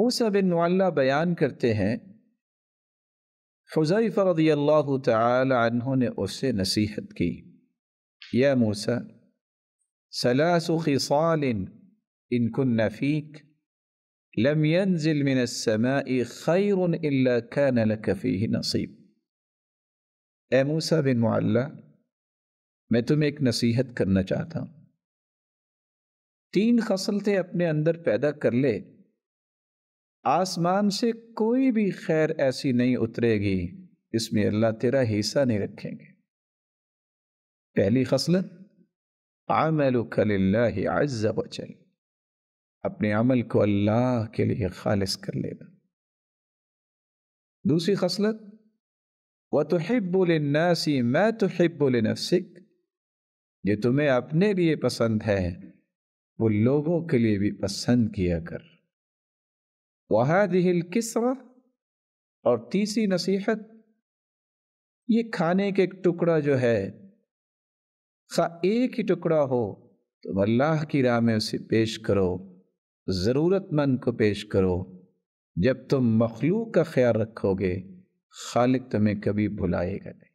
موسیٰ بن معلہ بیان کرتے ہیں فضائی رضی اللہ تعالی عنہ نے اس سے نصیحت کی یا موسیٰ سلاس خصال ان کن لم ينزل من السماء فیه نصیب اے موسیٰ بن معلہ میں تمہیں ایک نصیحت کرنا چاہتا ہوں تین خصلتیں اپنے اندر پیدا کر لے آسمان سے کوئی بھی خیر ایسی نہیں اترے گی اس میں اللہ تیرا حصہ نہیں رکھیں گے پہلی خصلت عمل للہ اللہ و اجزا اپنے عمل کو اللہ کے لیے خالص کر لینا دوسری خصلت وَتُحِبُّ تو مَا تُحِبُّ نہ میں تو جو تمہیں اپنے لیے پسند ہے وہ لوگوں کے لیے بھی پسند کیا کر واحد ہل اور تیسری نصیحت یہ کھانے کے ایک ٹکڑا جو ہے خا ایک ہی ٹکڑا ہو تم اللہ کی راہ میں اسے پیش کرو ضرورت مند کو پیش کرو جب تم مخلوق کا خیال رکھو گے خالق تمہیں کبھی بھلائے گا نہیں